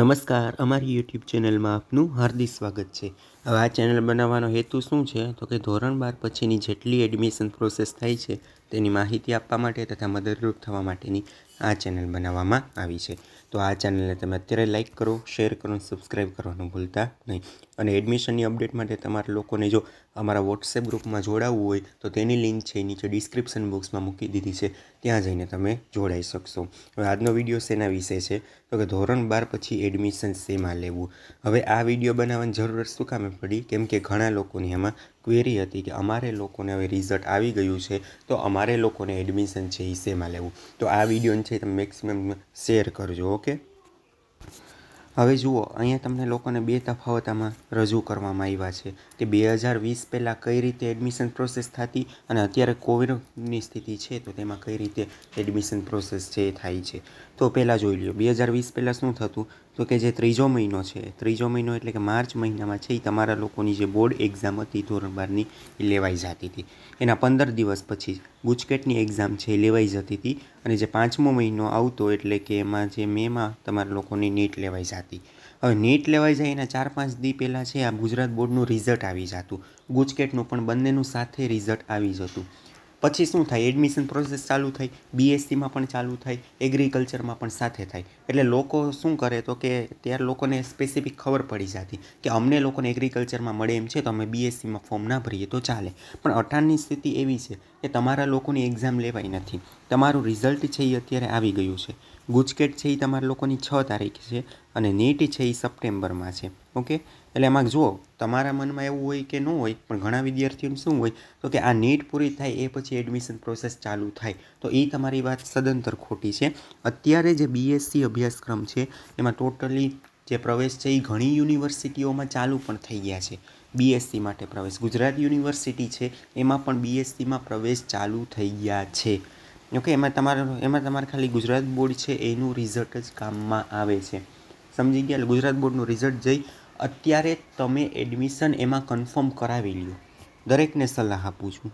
નમસ્કાર અમારી યુટ્યુબ ચેનલમાં આપનું હાર્દિક સ્વાગત છે હવે આ ચેનલ બનાવવાનો હેતુ શું છે તો કે ધોરણ બાર પછીની જેટલી એડમિશન પ્રોસેસ થાય છે તેની માહિતી આપવા માટે તથા મદદરૂપ થવા માટેની આ ચેનલ બનાવવામાં આવી છે તો આ ચેનલને તમે અત્યારે લાઇક કરો શેર કરો અને કરવાનું ભૂલતા નહીં અને એડમિશનની અપડેટ માટે તમારા લોકોને જો અમારા વોટ્સએપ ગ્રુપમાં જોડાવવું હોય તો તેની લિંક છે નીચે ડિસ્ક્રિપ્શન બોક્સમાં મૂકી દીધી છે ત્યાં જઈને તમે જોડાઈ શકશો હવે આજનો વિડીયો શેના વિશે છે તો કે ધોરણ બાર પછી એડમિશન શેમાં લેવું હવે આ વિડીયો બનાવવાની જરૂરત શું કામે પણ પડી કેમ ઘણા લોકોની એમાં ક્વેરી હતી કે અમારે લોકોને હવે રિઝલ્ટ આવી ગયું છે તો અમારે લોકોને એડમિશન છે એ લેવું તો આ વિડીયો છે તમે મેક્સિમમ શેર કરજો ઓકે હવે જુઓ અહીંયા તમને લોકોને બે તફાવત આમાં રજૂ કરવામાં આવ્યા છે કે બે હજાર વીસ પહેલાં કઈ રીતે એડમિશન પ્રોસેસ થતી અને અત્યારે કોવિડની સ્થિતિ છે તો તેમાં કઈ રીતે એડમિશન પ્રોસેસ છે એ થાય છે તો પહેલાં જોઈ લ્યો બે હજાર વીસ પહેલાં શું થતું તો કે જે ત્રીજો મહિનો છે ત્રીજો મહિનો એટલે કે માર્ચ મહિનામાં છે એ તમારા લોકોની જે બોર્ડ એક્ઝામ હતી ધોરણ બારની એ લેવાઈ જતી હતી એના પંદર દિવસ પછી ગુજકેટની એક્ઝામ છે એ લેવાઈ જતી હતી અને જે પાંચમો મહિનો આવતો એટલે કે એમાં જે મેમાં તમારા લોકોની નીટ લેવાઈ જતી હવે નીટ લેવાઈ જાય એના ચાર પાંચ દી પહેલાં છે આ ગુજરાત બોર્ડનું રિઝલ્ટ આવી જતું ગુજકેટનું પણ બંનેનું સાથે રિઝલ્ટ આવી જતું પછી શું થાય એડમિશન પ્રોસેસ ચાલુ થાય બીએસસીમાં પણ ચાલુ થાય એગ્રીકલ્ચરમાં પણ સાથે થાય એટલે લોકો શું કરે તો કે ત્યારે લોકોને સ્પેસિફિક ખબર પડી જતી કે અમને લોકોને એગ્રીકલ્ચરમાં મળે એમ છે તો અમે બીએસસીમાં ફોર્મ ના ભરીએ તો ચાલે પણ અઠારની સ્થિતિ એવી છે કે તમારા લોકોની એક્ઝામ લેવાઈ નથી તમારું રિઝલ્ટ છે એ અત્યારે આવી ગયું છે ગુજકેટ છે એ તમારા લોકોની છ તારીખે છે અને નીટ છે એ સપ્ટેમ્બરમાં છે ઓકે એટલે એમાં જુઓ તમારા મનમાં એવું હોય કે ન હોય પણ ઘણા વિદ્યાર્થીઓને શું હોય તો કે આ નીટ પૂરી થાય એ પછી એડમિશન પ્રોસેસ ચાલુ થાય તો એ તમારી વાત સદંતર ખોટી છે અત્યારે જે બીએસસી અભ્યાસક્રમ છે એમાં ટોટલી જે પ્રવેશ છે એ ઘણી યુનિવર્સિટીઓમાં ચાલુ પણ થઈ ગયા છે બીએસસી માટે પ્રવેશ ગુજરાત યુનિવર્સિટી છે એમાં પણ બીએસસીમાં પ્રવેશ ચાલુ થઈ ગયા છે ઓકે એમાં તમારો એમાં તમારે ખાલી ગુજરાત બોર્ડ છે એનું રિઝલ્ટ જ કામમાં આવે છે સમજી ગયા ગુજરાત બોર્ડનું રિઝલ્ટ જઈ અત્યારે તમે એડમિશન એમાં કન્ફર્મ કરાવી લ્યો દરેકને સલાહ આપું છું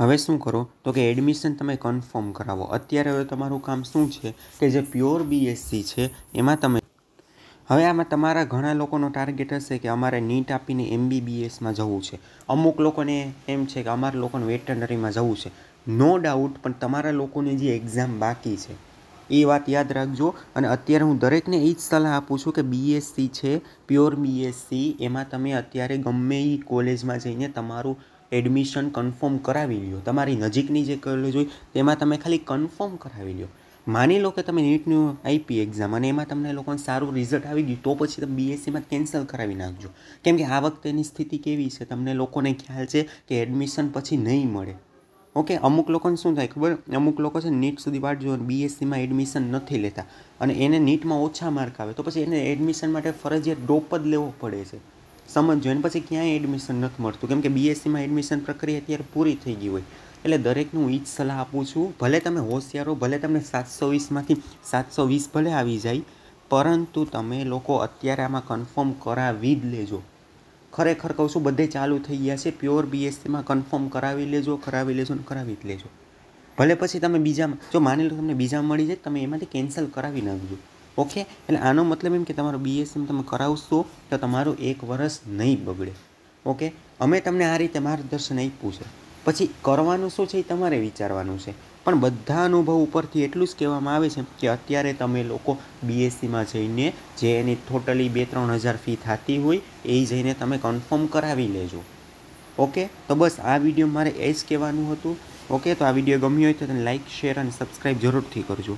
હવે શું કરો તો કે એડમિશન તમે કન્ફર્મ કરાવો અત્યારે હવે તમારું કામ શું છે કે જે પ્યોર બીએસસી છે એમાં તમે હવે આમાં તમારા ઘણા લોકોનો ટાર્ગેટ હશે કે અમારે નીટ આપીને એમબીબીએસમાં જવું છે અમુક લોકોને એમ છે કે અમારા લોકોને વેટરનરીમાં જવું છે નો ડાઉટ પણ તમારા લોકોની જે એક્ઝામ બાકી છે એ વાત યાદ રાખજો અને અત્યારે હું દરેકને એ જ સલાહ આપું છું કે બીએસસી છે પ્યોર બીએસસી એમાં તમે અત્યારે ગમે એ કોલેજમાં જઈને તમારું એડમિશન કન્ફર્મ કરાવી લ્યો તમારી નજીકની જે કોલેજ હોય તેમાં તમે ખાલી કન્ફર્મ કરાવી લ્યો માની લો કે તમે નીટનું આઈપી એક્ઝામ અને એમાં તમને લોકોને સારું રિઝલ્ટ આવી ગયું તો પછી તમે બીએસસીમાં કેન્સલ કરાવી નાખજો કેમ કે આ વખતેની સ્થિતિ કેવી છે તમને લોકોને ખ્યાલ છે કે એડમિશન પછી નહીં મળે ઓકે અમુક લોકોને શું થાય ખબર અમુક લોકો છે નીટ સુધી વાટ જુઓ બીએસસીમાં એડમિશન નથી લેતા અને એને નીટમાં ઓછા માર્ક આવે તો પછી એને એડમિશન માટે ફરજિયાત ડોપ જ લેવો પડે છે સમજો એને પછી ક્યાંય એડમિશન નથી મળતું કેમ કે બીએસસીમાં એડમિશન પ્રક્રિયા અત્યારે પૂરી થઈ ગઈ હોય એટલે દરેકને હું જ સલાહ આપું છું ભલે તમે હોશિયારો ભલે તમને સાતસો વીસમાંથી સાતસો વીસ ભલે આવી જાય પરંતુ તમે લોકો અત્યારે આમાં કન્ફર્મ કરાવી જ લેજો ખરેખર કહું છું બધે ચાલુ થઈ ગયા છે પ્યોર બીએસસીમાં કન્ફર્મ કરાવી લેજો કરાવી લેજો ને કરાવી જ લેજો ભલે પછી તમે બીજામાં જો માની લો તમને બીજામાં મળી જાય તમે એમાંથી કેન્સલ કરાવી નાખજો ઓકે એટલે આનો મતલબ એમ કે તમારો બીએસએમ તમે કરાવશો તો તમારું એક વર્ષ નહીં બગડે ઓકે અમે તમને આ રીતે માર્ગદર્શન આપ્યું છે પછી કરવાનું શું છે એ તમારે વિચારવાનું છે પણ બધા અનુભવ ઉપરથી એટલું જ કહેવામાં આવે છે કે અત્યારે તમે લોકો બીએસસીમાં જઈને જે એની ટોટલી બે ત્રણ હજાર ફી થતી હોય એ જઈને તમે કન્ફર્મ કરાવી લેજો ઓકે તો બસ આ વિડીયો મારે એ જ કહેવાનું હતું ઓકે તો આ વિડીયો ગમ્યો હોય તો તેને લાઇક શેર અને સબસ્ક્રાઈબ જરૂરથી કરજો